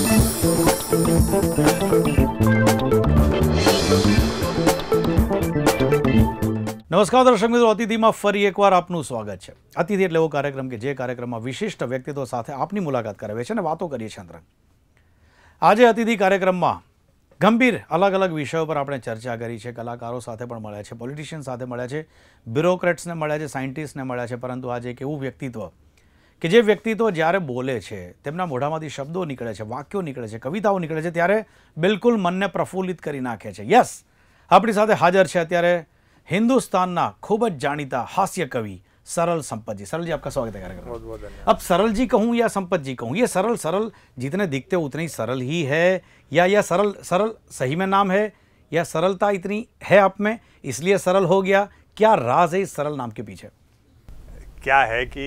નમસ્કાર દર્શક મિત્રો અતિથિમાં ફરી એકવાર આપનું સ્વાગત છે અતિથિ એટલે એવો કાર્યક્રમ કે જે કાર્યક્રમમાં વિશેષત વ્યક્તિતો સાથે આપની મુલાકાત કરે છે ને વાતો કરીએ છે અંતર આજે અતિથિ કાર્યક્રમમાં ગંભીર અલગ અલગ વિષય ઉપર આપણે ચર્ચા કરી છે કલાકારો સાથે પણ મળ્યા છે પોલિટિશિયન સાથે મળ્યા છે બ્યુરોક્રેટ્સને મળ્યા છે સાયન્ટિસ્ટને મળ્યા છે પરંતુ આજે એક એવું વ્યક્તિત્વ कि जे व्यक्ति तो जयरे बोले मोढ़ा में शब्दों निकले वक्यों निकले कविताओं निकले तरह बिल्कुल मन ने प्रफुल्लित करनाखे यस अपनी साथ हाजर है अत्य हिंदुस्तान खूबज जाता हास्य कवि सरल संपत जी सरल जी आपका स्वागत है कार्यक्रम अब सरल जी कहूँ या संपत जी कहूँ ये सरल सरल जितने दिखते हो उतनी सरल ही है या यह सरल सरल सही में नाम है या सरलता इतनी है आप में इसलिए सरल हो गया क्या राज है इस सरल नाम के पीछे क्या है कि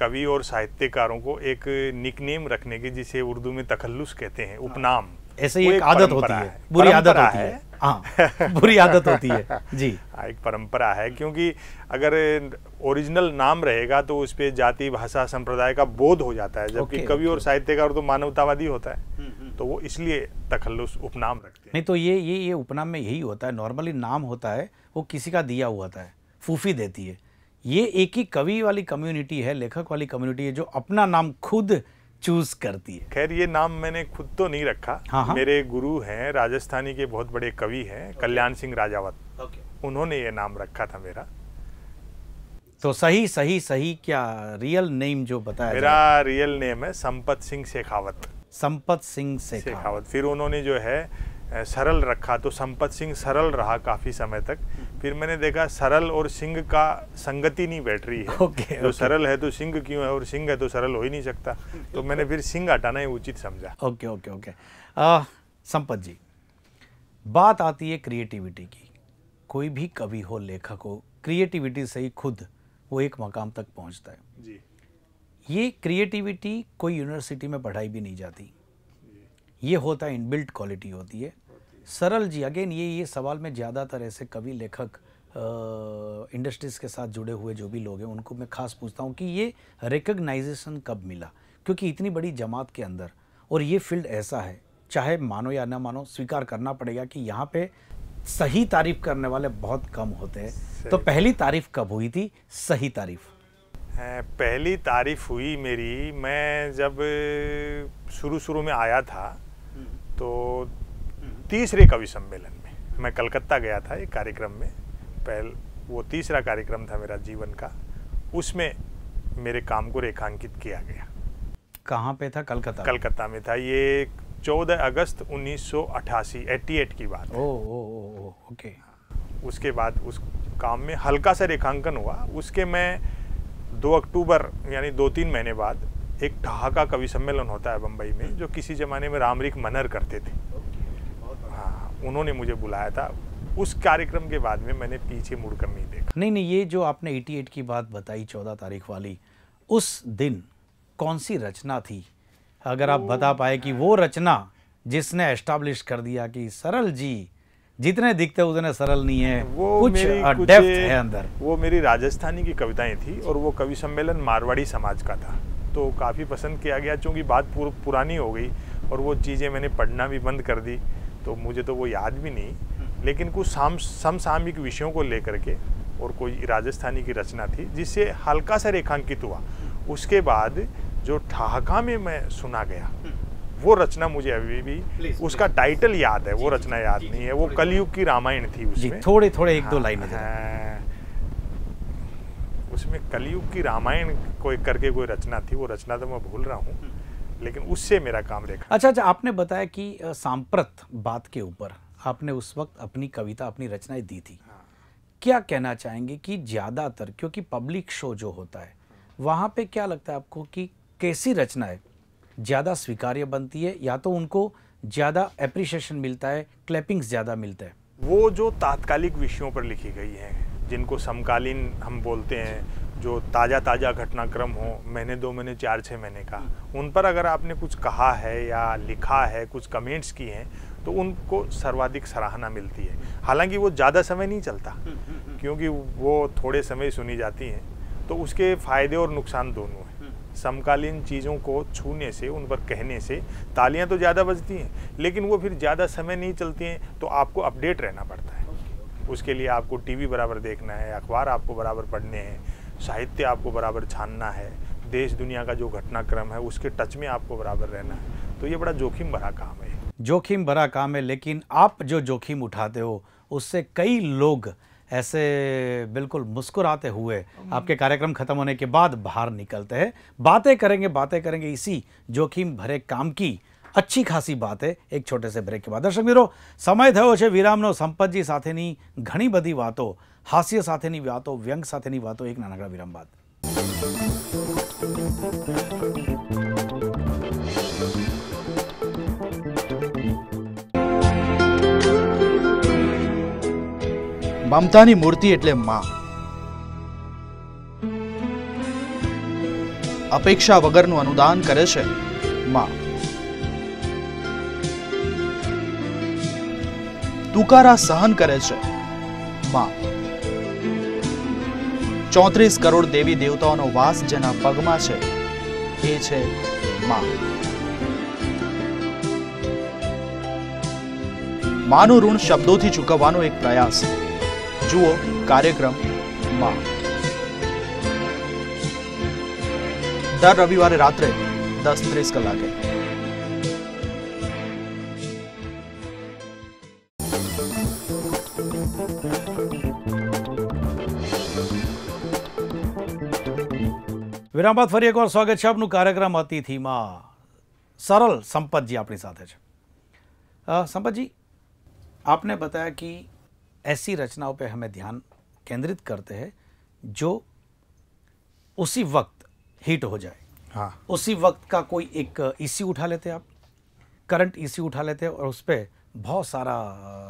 कवि और साहित्यकारों को एक निकनेम रखने की जिसे उर्दू में तखल्लुस कहते हैं उपनाम ऐसे ही एक आदत होती है बुरी आदत होती है, हाँ, बुरी आदत होती है जी आ, हाँ, एक परंपरा है क्योंकि अगर ओरिजिनल नाम रहेगा तो उस पर जाति भाषा संप्रदाय का बोध हो जाता है जबकि कवि और साहित्यकार तो मानवतावादी होता है हम्म, हम्म। तो वो इसलिए तखल्लुस उपनाम रखते हैं नहीं तो ये ये ये उपनाम में यही होता है नॉर्मली नाम होता है वो किसी का दिया हुआ था है फूफी देती है ये एक ही कवि वाली कम्युनिटी है लेखक वाली कम्युनिटी है जो अपना नाम खुद चूज करती है खैर ये नाम मैंने खुद तो नहीं रखा हाँ हा? मेरे गुरु हैं राजस्थानी के बहुत बड़े कवि हैं कल्याण सिंह राजावत उन्होंने ये नाम रखा था मेरा तो सही सही सही क्या रियल नेम जो बताया मेरा रियल नेम है संपत सिंह शेखावत संपत सिंह शेखावत फिर उन्होंने जो है सरल रखा तो संपत सिंह सरल रहा काफ़ी समय तक हम्म। फिर मैंने देखा सरल और सिंह का संगति नहीं बैठ रही है okay, जो okay. सरल है तो सिंह क्यों है और सिंह है तो सरल हो ही नहीं सकता तो मैंने फिर सिंह हटाना ही उचित समझा okay okay okay Sampat ji बात आती है क्रिएटिविटी की कोई भी कवि हो लेखक हो क्रिएटिविटी से ही खुद वो एक मकाम तक पहुंचता है जी ये क्रिएटिविटी कोई यूनिवर्सिटी में पढ़ाई भी नहीं जाती ये होता है इनबिल्ट क्वालिटी होती है सरल जी अगेन ये ये सवाल में ज़्यादातर ऐसे कवि लेखक इंडस्ट्रीज़ के साथ जुड़े हुए जो भी लोग हैं उनको मैं खास पूछता हूँ कि ये रिकग्नाइजेशन कब मिला क्योंकि इतनी बड़ी जमात के अंदर और ये फील्ड ऐसा है चाहे मानो या ना मानो स्वीकार करना पड़ेगा कि यहाँ पे सही तारीफ करने वाले बहुत कम होते हैं तो पहली तारीफ कब हुई थी सही तारीफ पहली तारीफ हुई मेरी मैं जब शुरू शुरू में आया था हम्म। तो तीसरे कवि सम्मेलन में मैं कलकत्ता गया था एक कार्यक्रम में पहल वो तीसरा कार्यक्रम था मेरा जीवन का उसमें मेरे काम को रेखांकित किया गया कहाँ पे था कलकत्ता कलकत्ता में था ये 14 अगस्त 1988 88 की बात ओ, ओ, ओ, ओ, ओके उसके बाद उस काम में हल्का सा रेखांकन हुआ उसके मैं 2 अक्टूबर यानी दो तीन महीने बाद एक ढहाका कवि सम्मेलन होता है बम्बई में जो किसी ज़माने में रामरिक मनर करते थे उन्होंने मुझे बुलाया था उस कार्यक्रम के बाद में मैंने पीछे मुड़कर नहीं देखा नहीं नहीं ये जो आपने 88 की बात बताई 14 तारीख वाली उस दिन कौन सी रचना थी अगर आप बता पाए कि वो हाँ। रचना जिसने एस्टाब्लिश कर दिया कि सरल जी जितने दिखते उतने सरल नहीं है वो कुछ डेप्थ है अंदर वो मेरी राजस्थानी की कविताएं थी और वो कवि सम्मेलन मारवाड़ी समाज का था तो काफ़ी पसंद किया गया क्योंकि बात पुर, पुरानी हो गई और वो चीज़ें मैंने पढ़ना भी बंद कर दी तो मुझे तो वो याद भी नहीं हम्म। लेकिन कुछ साम समसामयिक विषयों को लेकर के और कोई राजस्थानी की रचना थी जिससे हल्का सा रेखांकित हुआ हम्म। उसके बाद जो ठहाका में मैं सुना गया हम्म। वो रचना मुझे अभी भी please, उसका टाइटल याद है वो रचना याद नहीं है वो कलयुग की रामायण थी उसमें थोड़े थोड़े एक दो हाँ, लाइन हाँ। उसमें कलयुग की रामायण कोई करके कोई रचना थी वो रचना तो मैं भूल रहा हूँ लेकिन उससे मेरा काम रेखा अच्छा अच्छा आपने बताया कि सांप्रत बात के ऊपर आपने उस वक्त अपनी कविता अपनी रचनाएं दी थी हाँ। क्या कहना चाहेंगे कि ज़्यादातर क्योंकि पब्लिक शो जो होता है वहां पे क्या लगता है आपको कि कैसी रचनाएं ज़्यादा स्वीकार्य बनती है या तो उनको ज़्यादा एप्रिशिएशन मिलता है क्लैपिंग्स ज़्यादा मिलता है वो जो तात्कालिक विषयों पर लिखी गई हैं जिनको समकालीन हम बोलते हैं जो ताज़ा ताज़ा घटनाक्रम हो महीने दो महीने चार छः महीने का हम्म। उन पर अगर आपने कुछ कहा है या लिखा है कुछ कमेंट्स किए हैं तो उनको सर्वाधिक सराहना मिलती है हम्म। हालांकि वो ज़्यादा समय नहीं चलता हम्म, क्योंकि वो थोड़े समय सुनी जाती हैं तो उसके फ़ायदे और नुकसान दोनों हैं समकालीन चीज़ों को छूने से उन पर कहने से तालियां तो ज़्यादा बजती हैं लेकिन वो फिर ज़्यादा समय नहीं चलती हैं तो आपको अपडेट रहना पड़ता है उसके लिए आपको टीवी बराबर देखना है अखबार आपको बराबर पढ़ने हैं साहित्य आपको बराबर छानना है देश दुनिया का जो घटनाक्रम है उसके टच में आपको बराबर रहना है तो ये बड़ा जोखिम भरा काम है जोखिम भरा काम है लेकिन आप जो जोखिम उठाते हो उससे कई लोग ऐसे बिल्कुल मुस्कुराते हुए हम्म। आपके कार्यक्रम ख़त्म होने के बाद बाहर निकलते हैं बातें करेंगे बातें करेंगे इसी जोखिम भरे काम की અચ્છી ખાસી વાત એક છોટે સે બ્રેક કે બાદ દર્શક મિત્રો સમય થયો છે વિરામનો સંપતજી સાથેની ઘણી બધી વાતો હાસ્ય સાથેની વાતો વ્યંગ સાથેની વાતો એક નાનકડા વિરામ બાદ મમતાની મૂર્તિ એટલે માં અપેક્ષા વગરનું અનુદાન કરે છે માં તુકારા સહન કરે છે માં ચોત્રીસ કરોડ દેવી દેવતાઓનો વાસ જેના પગમાં છે એ છે માં માનું ઋણ શબ્દોથી ચૂકવવાનો એક પ્રયાસ જુઓ કાર્યક્રમ માં દર રવિવારે રાત્રે દસ ત્રીસ કલાકે फरी एक बार स्वागत है आपू कार्यक्रम अतिथि में सरल संपत जी अपनी साथ संपत जी आपने बताया कि ऐसी रचनाओं पे हमें ध्यान केंद्रित करते हैं जो उसी वक्त हिट हो जाए हाँ उसी वक्त का कोई एक इसी उठा लेते हैं आप करंट इसी उठा लेते हैं और उस पर बहुत सारा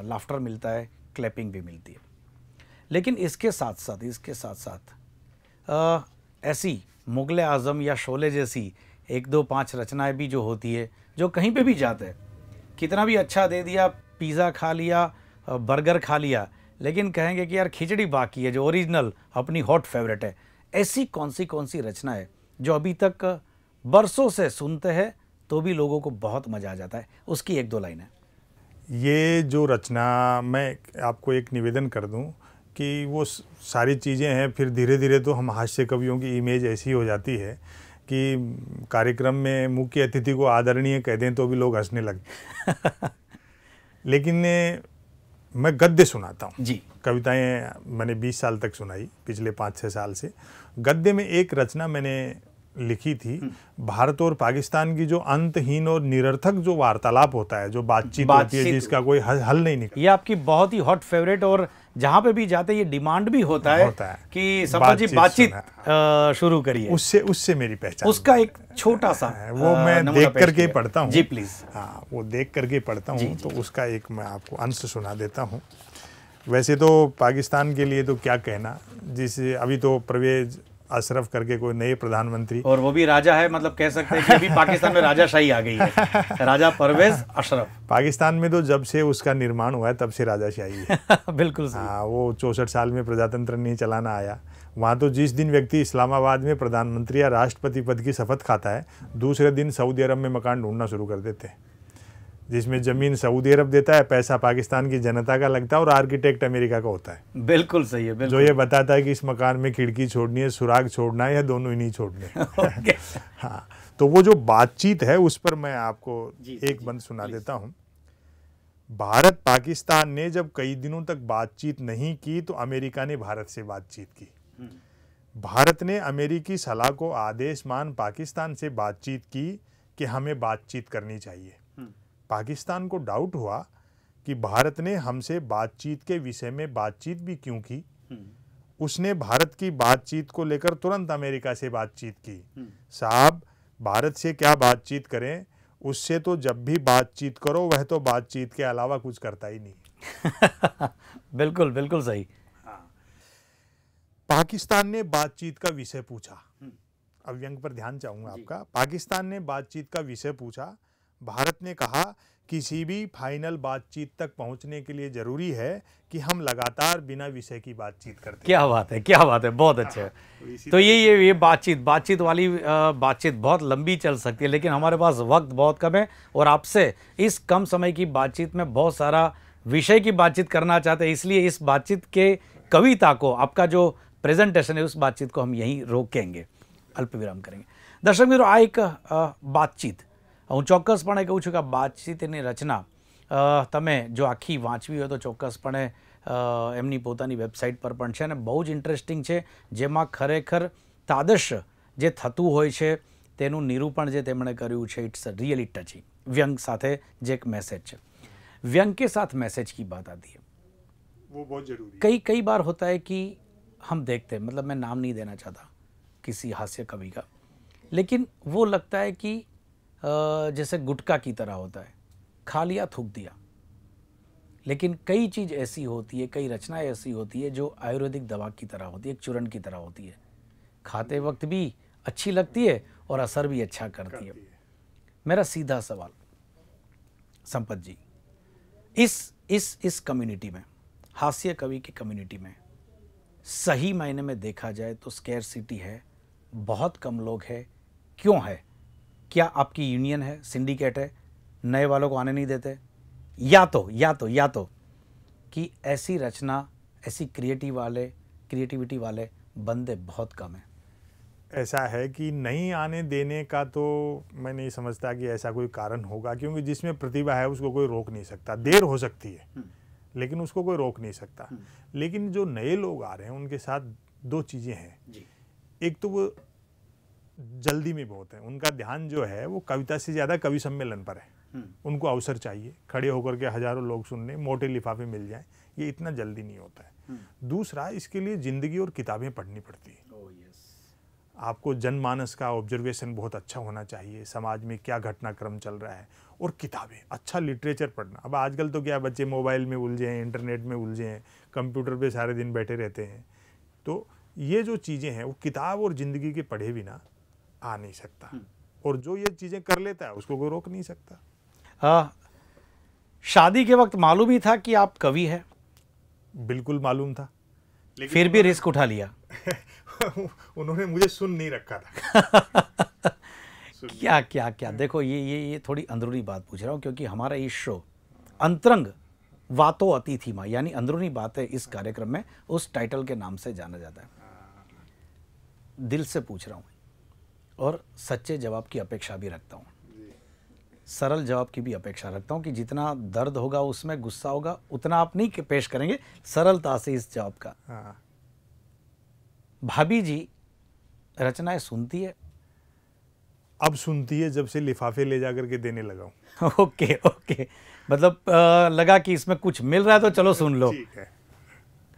लाफ्टर मिलता है क्लैपिंग भी मिलती है लेकिन इसके साथ साथ इसके साथ साथ ऐसी मुग़ल आज़म या शोले जैसी एक दो पाँच रचनाएं भी जो होती है जो कहीं पे भी जाते हैं कितना भी अच्छा दे दिया पिज़्ज़ा खा लिया बर्गर खा लिया लेकिन कहेंगे कि यार खिचड़ी बाकी है जो ओरिजिनल अपनी हॉट फेवरेट है ऐसी कौन सी कौन सी रचना है जो अभी तक बरसों से सुनते हैं तो भी लोगों को बहुत मज़ा आ जाता है उसकी एक दो लाइन है ये जो रचना मैं आपको एक निवेदन कर दूं कि वो सारी चीज़ें हैं फिर धीरे धीरे तो हम हास्य कवियों की इमेज ऐसी हो जाती है कि कार्यक्रम में मुख्य अतिथि को आदरणीय कह दें तो भी लोग हंसने लगे लेकिन मैं गद्य सुनाता हूँ जी कविताएं मैंने 20 साल तक सुनाई पिछले पाँच छः साल से गद्य में एक रचना मैंने लिखी थी भारत और पाकिस्तान की जो अंतहीन और निरर्थक जो वार्तालाप होता है जो बातचीत बात होती है जिसका कोई हल नहीं निकलता ये आपकी बहुत ही हॉट फेवरेट और जहां पे भी जाते ये डिमांड भी होता है, होता है कि सपा जी बातचीत शुरू करिए उससे उससे मेरी पहचान उसका एक छोटा सा वो मैं देख करके पढ़ता हूँ जी प्लीज हाँ वो देख करके पढ़ता हूँ तो उसका एक मैं आपको अंश सुना देता हूँ वैसे तो पाकिस्तान के लिए तो क्या कहना जिस अभी तो प्रवेश अशरफ करके कोई नए प्रधानमंत्री और वो भी राजा है मतलब कह सकते हैं कि अभी पाकिस्तान में राजाशाही आ गई है राजा परवेज अशरफ पाकिस्तान में तो जब से उसका निर्माण हुआ है तब से राजाशाही है बिल्कुल हाँ वो चौसठ साल में प्रजातंत्र नहीं चलाना आया वहाँ तो जिस दिन व्यक्ति इस्लामाबाद में प्रधानमंत्री या राष्ट्रपति पद की शपथ खाता है दूसरे दिन सऊदी अरब में मकान ढूंढना शुरू कर देते हैं जिसमें ज़मीन सऊदी अरब देता है पैसा पाकिस्तान की जनता का लगता है और आर्किटेक्ट अमेरिका का होता है बिल्कुल सही है बिल्कुल। जो ये बताता है कि इस मकान में खिड़की छोड़नी है सुराग छोड़ना है या दोनों ही नहीं छोड़ने हाँ तो वो जो बातचीत है उस पर मैं आपको जी, एक बंद सुना देता हूँ भारत पाकिस्तान ने जब कई दिनों तक बातचीत नहीं की तो अमेरिका ने भारत से बातचीत की हम्म। भारत ने अमेरिकी सलाह को आदेश मान पाकिस्तान से बातचीत की कि हमें बातचीत करनी चाहिए पाकिस्तान को डाउट हुआ कि भारत ने हमसे बातचीत के विषय में बातचीत भी क्यों की हम्म। उसने भारत की बातचीत को लेकर तुरंत अमेरिका से बातचीत की हम्म। साहब भारत से क्या बातचीत करें उससे तो जब भी बातचीत करो वह तो बातचीत के अलावा कुछ करता ही नहीं बिल्कुल बिल्कुल सही हाँ। पाकिस्तान ने बातचीत का विषय पूछा हम्म। अब व्यंग पर ध्यान चाहूंगा आपका पाकिस्तान ने बातचीत का विषय पूछा भारत ने कहा किसी भी फाइनल बातचीत तक पहुंचने के लिए जरूरी है कि हम लगातार बिना विषय की बातचीत करते क्या बात है क्या बात है बहुत अच्छा है हाँ, तो, तो ये ये ये बातचीत बातचीत वाली बातचीत बहुत लंबी चल सकती है लेकिन हमारे पास वक्त बहुत कम है और आपसे इस कम समय की बातचीत में बहुत सारा विषय की बातचीत करना चाहते हैं इसलिए इस बातचीत के कविता को आपका जो प्रेजेंटेशन है उस बातचीत को हम यहीं रोकेंगे अल्प विराम करेंगे दर्शक मित्रों आ एक बातचीत અઓ ચોક્કસ પણ એ કહું છું કે આ વાત સી તેની રચના તમે જો આખી વાંચવી હોય તો ચોક્કસ પણ એ એમની પોતાની વેબસાઈટ પર પણ છે અને બહુ જ ઇન્ટરેસ્ટિંગ છે જેમાં ખરેખર તાદશ જે થતું હોય છે તેનું નિરૂપણ જે તેમણે કર્યું છે ઈટ્સ અ રીઅલી ટચિંગ વ્યંગ સાથે જે એક મેસેજ છે વ્યંગ કે સાથ મેસેજની વાત आती है वो बहुत जरूरी है कई कई बार होता है कि हम देखते हैं मतलब मैं नाम नहीं देना चाहता किसी हास्य કવિ کا લેકિન वो लगता है कि जैसे गुटका की तरह होता है खा लिया थूक दिया लेकिन कई चीज़ ऐसी होती है कई रचनाएं ऐसी होती है जो आयुर्वेदिक दवा की तरह होती है एक चूर्ण की तरह होती है खाते वक्त भी अच्छी लगती है और असर भी अच्छा करती, करती है।, है मेरा सीधा सवाल संपत जी इस इस इस कम्युनिटी में हास्य कवि की कम्युनिटी में सही मायने में देखा जाए तो स्केयर सिटी है बहुत कम लोग है क्यों है क्या आपकी यूनियन है सिंडिकेट है नए वालों को आने नहीं देते या तो या तो या तो कि ऐसी रचना ऐसी क्रिएटिव वाले क्रिएटिविटी वाले बंदे बहुत कम हैं ऐसा है कि नहीं आने देने का तो मैं नहीं समझता कि ऐसा कोई कारण होगा क्योंकि जिसमें प्रतिभा है उसको कोई रोक नहीं सकता देर हो सकती है हम्म। लेकिन उसको कोई रोक नहीं सकता हम्म। लेकिन जो नए लोग आ रहे हैं उनके साथ दो चीज़ें हैं एक तो वो जल्दी में बहुत है उनका ध्यान जो है वो कविता से ज़्यादा कवि सम्मेलन पर है हम्म। उनको अवसर चाहिए खड़े होकर के हजारों लोग सुनने मोटे लिफाफे मिल जाएं ये इतना जल्दी नहीं होता है हम्म। दूसरा इसके लिए ज़िंदगी और किताबें पढ़नी पड़ती है oh, आपको जनमानस का ऑब्जर्वेशन बहुत अच्छा होना चाहिए समाज में क्या घटनाक्रम चल रहा है और किताबें अच्छा लिटरेचर पढ़ना अब आजकल तो क्या बच्चे मोबाइल में उलझे हैं इंटरनेट में उलझे हैं कंप्यूटर पे सारे दिन बैठे रहते हैं तो ये जो चीज़ें हैं वो किताब और ज़िंदगी के पढ़े बिना आ नहीं सकता हम्म। और जो ये चीज़ें कर लेता है उसको कोई रोक नहीं सकता आ, हाँ, शादी के वक्त मालूम ही था कि आप कवि हैं बिल्कुल मालूम था लेकिन फिर भी रिस्क उठा लिया उन्होंने मुझे सुन नहीं रखा था क्या क्या क्या देखो ये ये ये थोड़ी अंदरूनी बात पूछ रहा हूँ क्योंकि हमारा ये शो अंतरंग वातो अतिथि माँ यानी अंदरूनी बात है इस कार्यक्रम में उस टाइटल के नाम से जाना जाता है हाँ। दिल से पूछ रहा हूँ और सच्चे जवाब की अपेक्षा भी रखता हूँ सरल जवाब की भी अपेक्षा रखता हूँ कि जितना दर्द होगा उसमें गुस्सा होगा उतना आप नहीं पेश करेंगे सरलता से इस जवाब का हाँ। भाभी जी रचनाएं सुनती है अब सुनती है जब से लिफाफे ले जाकर के देने लगा हूँ ओके ओके मतलब आ, लगा कि इसमें कुछ मिल रहा है तो चलो सुन लो ठीक है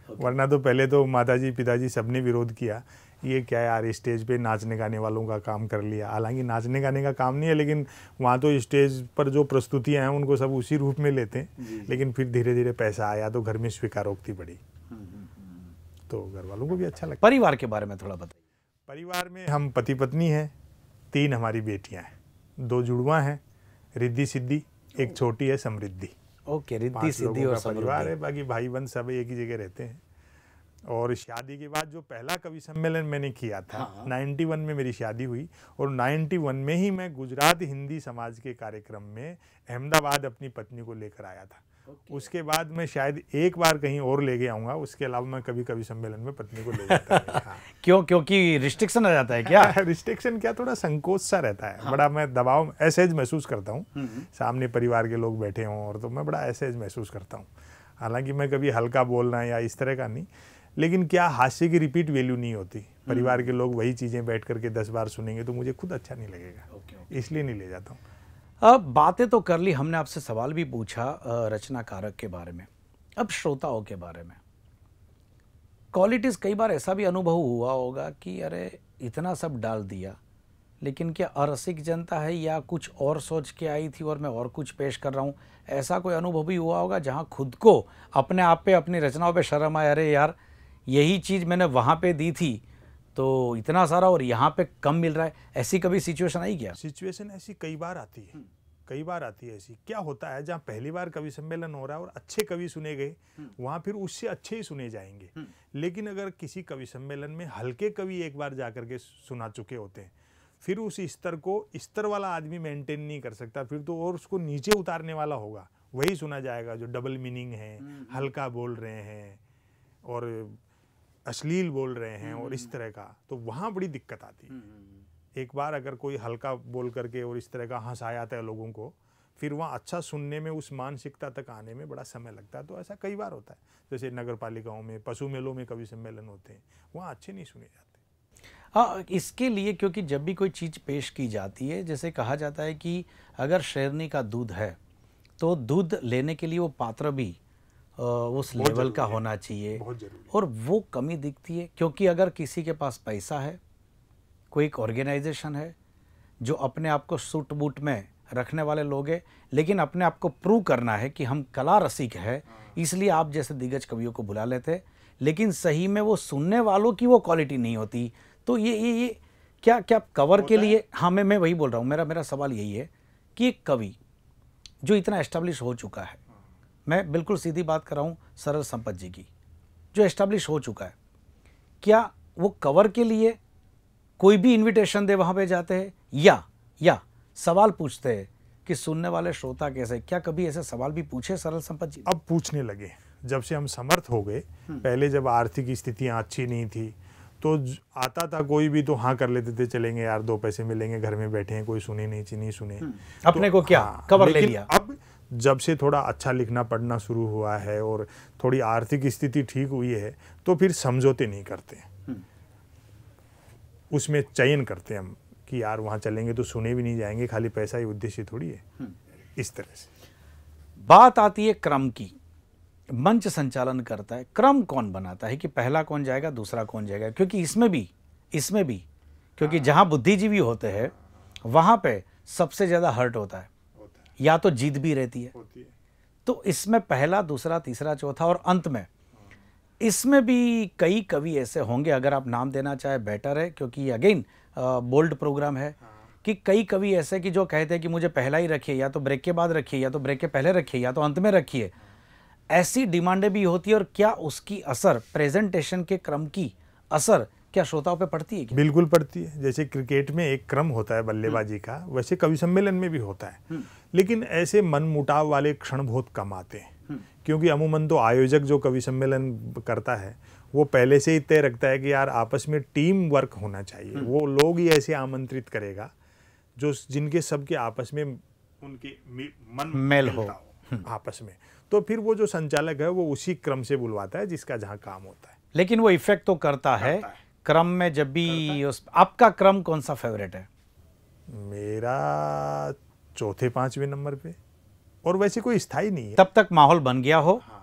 okay. वरना तो पहले तो माता जी पिताजी सबने विरोध किया ये क्या यार स्टेज पे नाचने गाने वालों का काम कर लिया हालांकि नाचने गाने का काम नहीं है लेकिन वहाँ तो स्टेज पर जो प्रस्तुतियाँ हैं उनको सब उसी रूप में लेते हैं लेकिन फिर धीरे धीरे पैसा आया तो घर में स्वीकारोक्ति बढ़ी हम्म, हम्म, हम्म। तो घर वालों को भी अच्छा लगा परिवार के बारे में थोड़ा बताइए परिवार में हम पति पत्नी हैं तीन हमारी बेटियाँ हैं दो जुड़वा हैं रिद्धि सिद्धि एक छोटी है समृद्धि ओके रिद्धि सिद्धि और परिवार है बाकी भाई बहन सब एक ही जगह रहते हैं और शादी के बाद जो पहला कवि सम्मेलन मैंने किया था हाँ।, हाँ। वन में मेरी शादी हुई और नाइन्टी वन में ही मैं गुजरात हिंदी समाज के कार्यक्रम में अहमदाबाद अपनी पत्नी को लेकर आया था okay. उसके बाद मैं शायद एक बार कहीं और ले आऊंगा उसके अलावा मैं कभी कभी सम्मेलन में पत्नी को ले जाता हाँ। क्यों क्योंकि रिस्ट्रिक्शन आ जाता है क्या रिस्ट्रिक्शन क्या थोड़ा संकोच सा रहता है हाँ। बड़ा मैं दबाव ऐसेज महसूस करता हूँ हम्म, हम्म। सामने परिवार के लोग बैठे हों और तो मैं बड़ा ऐसेज महसूस करता हूँ हालांकि मैं कभी हल्का बोलना या इस तरह का नहीं लेकिन क्या हास्य की रिपीट वैल्यू नहीं होती हम्म। परिवार के लोग वही चीज़ें बैठ करके दस बार सुनेंगे तो मुझे खुद अच्छा नहीं लगेगा इसलिए नहीं ले जाता हूँ अब बातें तो कर ली हमने आपसे सवाल भी पूछा रचना कारक के बारे में अब श्रोताओं के बारे में क्वालिटीज़ कई बार ऐसा भी अनुभव हुआ होगा कि अरे इतना सब डाल दिया लेकिन क्या अरसिक जनता है या कुछ और सोच के आई थी और मैं और कुछ पेश कर रहा हूँ ऐसा कोई अनुभव भी हुआ होगा जहाँ खुद को अपने आप पे अपनी रचनाओं पे शर्म आए अरे यार यही चीज़ मैंने वहाँ पे दी थी तो इतना सारा और यहाँ पे कम मिल रहा है ऐसी कभी सिचुएशन आई क्या सिचुएशन ऐसी कई बार आती है हम्म। कई बार आती है ऐसी क्या होता है जहाँ पहली बार कवि सम्मेलन हो रहा है और अच्छे कवि सुने गए हम्म। वहाँ फिर उससे अच्छे ही सुने जाएंगे हम्म। लेकिन अगर किसी कवि सम्मेलन में हल्के कवि एक बार जा करके सुना चुके होते हैं फिर उस स्तर को स्तर वाला आदमी मेंटेन नहीं कर सकता फिर तो और उसको नीचे उतारने वाला होगा वही सुना जाएगा जो डबल मीनिंग है हल्का बोल रहे हैं और अश्लील बोल रहे हैं और इस हम्म। तरह का तो वहाँ बड़ी दिक्कत आती है हम्म, हम्म, एक बार अगर कोई हल्का बोल करके और इस तरह का हंसाया जाता है लोगों को फिर वहाँ अच्छा सुनने में उस मानसिकता तक आने में बड़ा समय लगता है तो ऐसा कई बार होता है जैसे नगर पालिकाओं में पशु मेलों में कवि सम्मेलन होते हैं वहाँ अच्छे नहीं सुने जाते हाँ इसके लिए क्योंकि जब भी कोई चीज़ पेश की जाती है जैसे कहा जाता है कि अगर शेरनी का दूध है तो दूध लेने के लिए वो पात्र भी उस लेवल का होना चाहिए और वो कमी दिखती है क्योंकि अगर किसी के पास पैसा है कोई एक ऑर्गेनाइजेशन है जो अपने आप को सूट बूट में रखने वाले लोग हैं लेकिन अपने आप को प्रूव करना है कि हम कला रसिक है हाँ। इसलिए आप जैसे दिग्गज कवियों को बुला लेते लेकिन सही में वो सुनने वालों की वो क्वालिटी नहीं होती तो ये ये ये क्या क्या कवर के लिए हाँ मैं मैं वही बोल रहा हूँ मेरा मेरा सवाल यही है कि एक कवि जो इतना एस्टेब्लिश हो चुका है मैं बिल्कुल सीधी बात कर रहा हूँ सरल संपत जी की जो इस्टेब्लिश हो चुका है क्या वो कवर के लिए कोई भी इनविटेशन दे वहाँ पे जाते हैं या या सवाल पूछते हैं कि सुनने वाले श्रोता कैसे क्या कभी ऐसे सवाल भी पूछे सरल संपत जी अब पूछने लगे जब से हम समर्थ हो गए हम्म। पहले जब आर्थिक स्थितियाँ अच्छी नहीं थी तो आता था कोई भी तो हाँ कर लेते थे चलेंगे यार दो पैसे मिलेंगे घर में बैठे हैं कोई सुने नहीं चीनी सुने हम्म। तो, अपने को क्या हाँ, कवर ले लिया अब जब से थोड़ा अच्छा लिखना पढ़ना शुरू हुआ है और थोड़ी आर्थिक स्थिति ठीक हुई है तो फिर समझौते नहीं करते हम्म। उसमें चयन करते हम कि यार वहाँ चलेंगे तो सुने भी नहीं जाएंगे खाली पैसा ही उद्देश्य थोड़ी है हम्म। इस तरह से बात आती है क्रम की मंच संचालन करता है क्रम कौन बनाता है कि पहला कौन जाएगा दूसरा कौन जाएगा क्योंकि इसमें भी इसमें भी क्योंकि हाँ। जहाँ बुद्धिजीवी होते हैं वहाँ पे सबसे ज़्यादा हर्ट होता है या तो जीत भी रहती है, है। तो इसमें पहला दूसरा तीसरा चौथा और अंत में इसमें भी कई कवि ऐसे होंगे अगर आप नाम देना चाहे बेटर है क्योंकि अगेन बोल्ड प्रोग्राम है हाँ। कि कई कवि ऐसे कि जो कहते हैं कि मुझे पहला ही रखिए या तो ब्रेक के बाद रखिए या तो ब्रेक के पहले रखिए या तो अंत में रखिए ऐसी डिमांडें भी होती है और क्या उसकी असर प्रेजेंटेशन के क्रम की असर क्या श्रोताओं पे पड़ती है क्या? बिल्कुल पड़ती है जैसे क्रिकेट में एक क्रम होता है बल्लेबाजी हम्म। का वैसे कवि सम्मेलन में भी होता है हम्म। लेकिन ऐसे मन मुटाव वाले क्षण बहुत कम आते हैं हम्म। क्योंकि अमूमन तो आयोजक जो कवि सम्मेलन करता है वो पहले से ही तय रखता है कि यार आपस में टीम वर्क होना चाहिए वो लोग ही ऐसे आमंत्रित करेगा जो जिनके सबके आपस में उनके मन मेल हो आपस में तो फिर वो जो संचालक है वो उसी क्रम से बुलवाता है जिसका जहाँ काम होता है लेकिन वो इफेक्ट तो करता, करता है, है। क्रम में जब भी उस आपका क्रम कौन सा फेवरेट है मेरा चौथे पांचवें नंबर पे और वैसे कोई स्थायी नहीं है तब तक माहौल बन गया हो हाँ।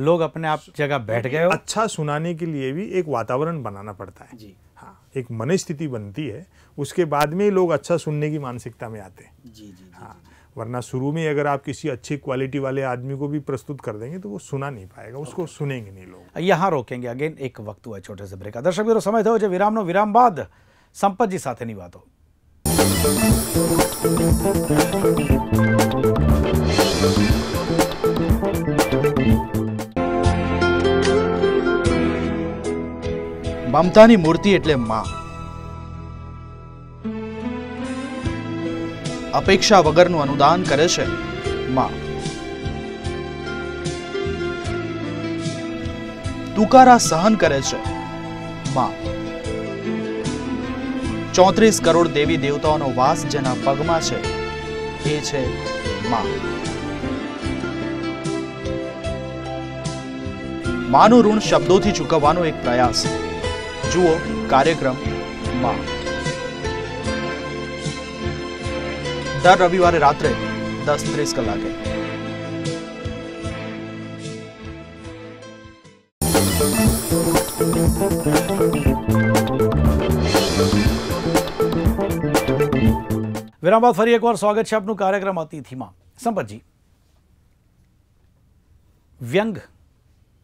लोग अपने आप जगह बैठ गए हो अच्छा सुनाने के लिए भी एक वातावरण बनाना पड़ता है जी हाँ एक मन स्थिति बनती है उसके बाद में लोग अच्छा सुनने की मानसिकता में आते हैं जी जी, जी हाँ वरना शुरू में अगर आप किसी अच्छी क्वालिटी वाले आदमी को भी प्रस्तुत कर देंगे तो वो सुना नहीं पाएगा उसको okay. सुनेंगे नहीं लोग यहाँ रोकेंगे अगेन एक वक्त हुआ छोटे से ब्रेक दर्शक वीरों समय विराम बाद संपत जी साथ नहीं बात हो ममता मूर्ति एट्ले मां અપેક્ષા વગરનું અનુદાન કરે છે માં તુકારા સહન કરે છે માં ચોત્રીસ કરોડ દેવી દેવતાઓનો વાસ જેના પગમાં છે એ છે માં માનું ઋણ શબ્દોથી ચૂકવવાનો એક પ્રયાસ જુઓ કાર્યક્રમ માં दर रविवार रात्र दस त्रीस कलाके विराम फरी एक बार स्वागत है आपू कार्यक्रम अतिथि में संपत जी व्यंग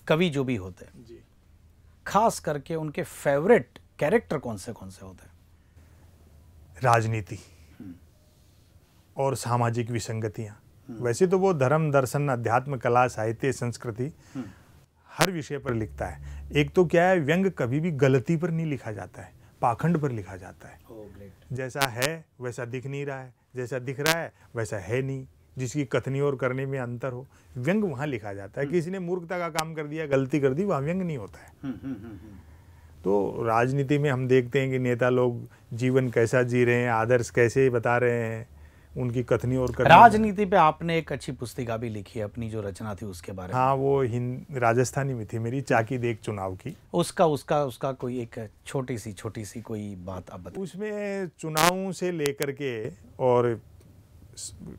कवि जो भी होते जी। खास करके उनके फेवरेट कैरेक्टर कौन से कौन से होते राजनीति और सामाजिक विसंगतियाँ वैसे तो वो धर्म दर्शन अध्यात्म कला साहित्य संस्कृति हर विषय पर लिखता है एक तो क्या है व्यंग कभी भी गलती पर नहीं लिखा जाता है पाखंड पर लिखा जाता है oh, जैसा है वैसा दिख नहीं रहा है जैसा दिख रहा है वैसा है नहीं जिसकी कथनी और करने में अंतर हो व्यंग वहाँ लिखा जाता है hmm. किसी ने मूर्खता का काम कर दिया गलती कर दी वहाँ व्यंग नहीं होता है hmm, hmm, तो राजनीति में हम देखते हैं कि नेता लोग जीवन कैसा जी रहे हैं आदर्श कैसे बता रहे हैं उनकी कथनी और राजनीति पे आपने एक अच्छी पुस्तिका भी लिखी है अपनी जो रचना थी उसके बारे में हाँ वो हिंद राजस्थानी में थी मेरी चाकी देख चुनाव की उसका उसका उसका कोई एक छोटी सी छोटी सी कोई बात आप उसमें चुनाव से लेकर के और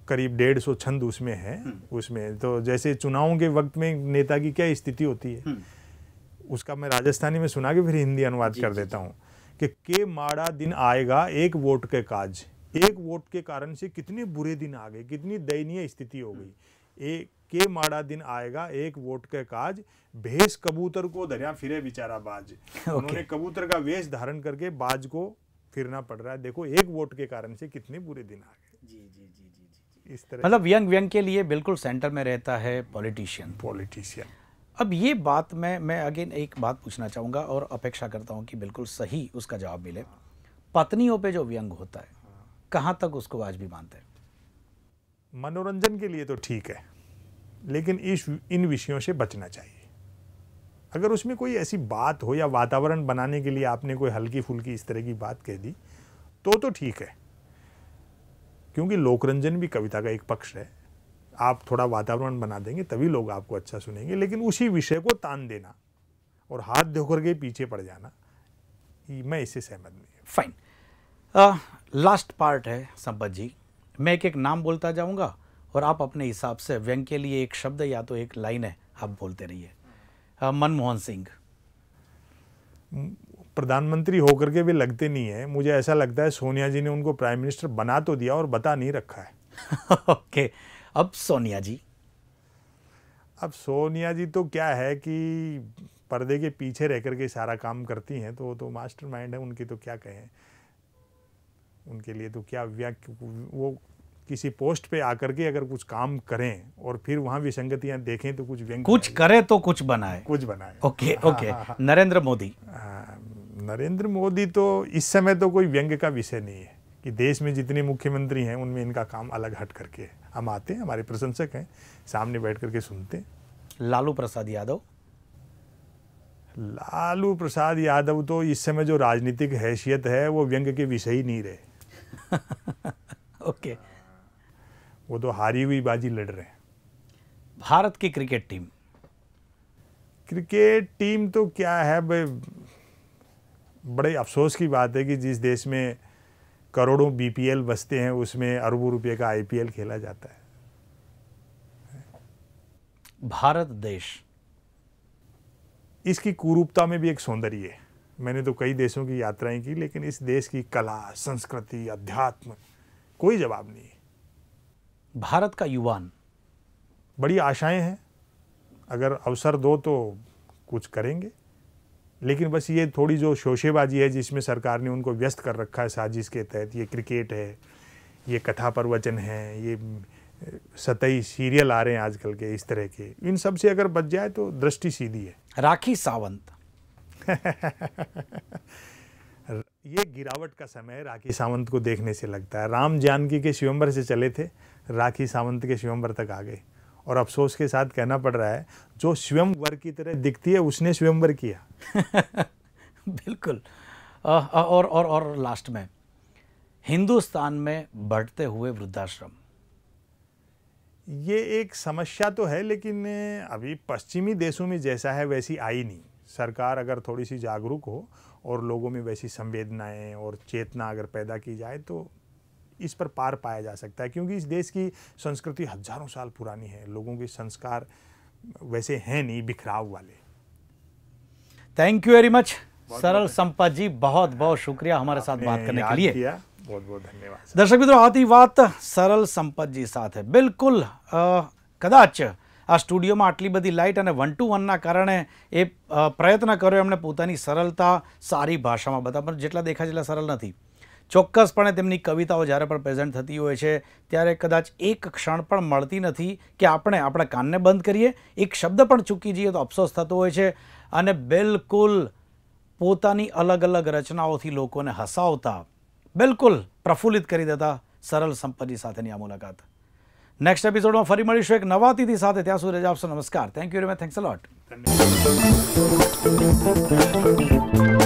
करीब डेढ़ सौ छंद उसमें है हम्म। उसमें तो जैसे चुनाव के वक्त में नेता की क्या स्थिति होती है हम्म। उसका मैं राजस्थानी में सुना के फिर हिंदी अनुवाद कर देता हूँ कि के माड़ा दिन आएगा एक वोट के काज एक वोट के कारण से कितने बुरे दिन आ गए कितनी दयनीय स्थिति हो गई एक के माड़ा दिन आएगा एक वोट के काज भेष कबूतर को दरिया फिरे बेचारा बाज okay. उन्होंने कबूतर का वेश धारण करके बाज को फिरना पड़ रहा है देखो एक वोट के कारण से कितने बुरे दिन आ गए जी जी जी जी जी इस तरह मतलब व्यंग व्यंग के लिए बिल्कुल सेंटर में रहता है पॉलिटिशियन पॉलिटिशियन अब ये बात मैं मैं अगेन एक बात पूछना चाहूंगा और अपेक्षा करता हूँ कि बिल्कुल सही उसका जवाब मिले पत्नियों पे जो व्यंग होता है कहाँ तक उसको आज भी मानते हैं मनोरंजन के लिए तो ठीक है लेकिन इस इन विषयों से बचना चाहिए अगर उसमें कोई ऐसी बात हो या वातावरण बनाने के लिए आपने कोई हल्की फुल्की इस तरह की बात कह दी तो तो ठीक है क्योंकि लोकरंजन भी कविता का एक पक्ष है आप थोड़ा वातावरण बना देंगे तभी लोग आपको अच्छा सुनेंगे लेकिन उसी विषय को तान देना और हाथ धोकर के पीछे पड़ जाना मैं इससे सहमत नहीं फाइन लास्ट पार्ट है संपत जी मैं एक एक नाम बोलता जाऊंगा और आप अपने हिसाब से व्यंग के लिए एक शब्द या तो एक लाइन है आप बोलते रहिए मनमोहन सिंह प्रधानमंत्री होकर के भी लगते नहीं है मुझे ऐसा लगता है सोनिया जी ने उनको प्राइम मिनिस्टर बना तो दिया और बता नहीं रखा है ओके okay. अब सोनिया जी अब सोनिया जी तो क्या है कि पर्दे के पीछे रह करके सारा काम करती हैं तो वो तो मास्टर माइंड है उनकी तो क्या कहें उनके लिए तो क्या व्या वो किसी पोस्ट पे आकर के अगर कुछ काम करें और फिर वहां विसंगतियाँ देखें तो कुछ व्यंग कुछ करें तो कुछ बनाए कुछ बनाए ओके हाँ, ओके हाँ, हाँ। नरेंद्र मोदी नरेंद्र मोदी तो इस समय तो कोई व्यंग का विषय नहीं है कि देश में जितने मुख्यमंत्री हैं उनमें इनका काम अलग हट करके हम आते हैं हमारे प्रशंसक हैं सामने बैठ करके सुनते लालू प्रसाद यादव लालू प्रसाद यादव तो इस समय जो राजनीतिक हैसियत है वो व्यंग के विषय ही नहीं रहे ओके वो तो हारी हुई बाजी लड़ रहे हैं भारत की क्रिकेट टीम क्रिकेट टीम तो क्या है भाई बड़े अफसोस की बात है कि जिस देश में करोड़ों बीपीएल बसते हैं उसमें अरबों रुपए का आईपीएल खेला जाता है भारत देश इसकी कुरूपता में भी एक सौंदर्य है मैंने तो कई देशों की यात्राएं की लेकिन इस देश की कला संस्कृति अध्यात्म कोई जवाब नहीं है भारत का युवान बड़ी आशाएं हैं अगर अवसर दो तो कुछ करेंगे लेकिन बस ये थोड़ी जो शोशेबाजी है जिसमें सरकार ने उनको व्यस्त कर रखा है साजिश के तहत ये क्रिकेट है ये कथा प्रवचन है ये सतई सीरियल आ रहे हैं आजकल के इस तरह के इन सब से अगर बच जाए तो दृष्टि सीधी है राखी सावंत ये गिरावट का समय राखी सावंत को देखने से लगता है राम जानकी के शिवंबर से चले थे राखी सावंत के शिवंबर तक आ गए और अफसोस के साथ कहना पड़ रहा है जो स्वयंवर की तरह दिखती है उसने स्वयंवर किया बिल्कुल आ, और और और लास्ट में हिंदुस्तान में बढ़ते हुए वृद्धाश्रम ये एक समस्या तो है लेकिन अभी पश्चिमी देशों में जैसा है वैसी आई नहीं सरकार अगर थोड़ी सी जागरूक हो और लोगों में वैसी संवेदनाएं और चेतना अगर पैदा की जाए तो इस पर पार पाया जा सकता है क्योंकि इस देश की संस्कृति हजारों साल पुरानी है लोगों के संस्कार वैसे हैं नहीं बिखराव वाले थैंक यू वेरी मच सरल संपत जी बहुत बहुत शुक्रिया हमारे साथ बात करने के लिए बहुत बहुत धन्यवाद दर्शक मित्रों आती बात सरल संपत जी साथ है बिल्कुल कदाच આ સ્ટુડિયોમાં આટલી બધી લાઇટ અને વન ટુ વનના કારણે એ પ્રયત્ન કર્યો એમણે પોતાની સરળતા સારી ભાષામાં બધા પણ જેટલા દેખાય એટલા સરળ નથી ચોક્કસપણે તેમની કવિતાઓ જ્યારે પણ પ્રેઝન્ટ થતી હોય છે ત્યારે કદાચ એક ક્ષણ પણ મળતી નથી કે આપણે આપણા કાનને બંધ કરીએ એક શબ્દ પણ ચૂકી જઈએ તો અફસોસ થતો હોય છે અને બિલકુલ પોતાની અલગ અલગ રચનાઓથી લોકોને હસાવતા બિલકુલ પ્રફુલ્લિત કરી દેતા સરળ સંપત્તિ સાથેની આ મુલાકાત नेक्स्ट एपिसोड में फरी मिलीशू एक नवा अतिथि साथ त्या सुधी आपसे नमस्कार thank you very much thanks a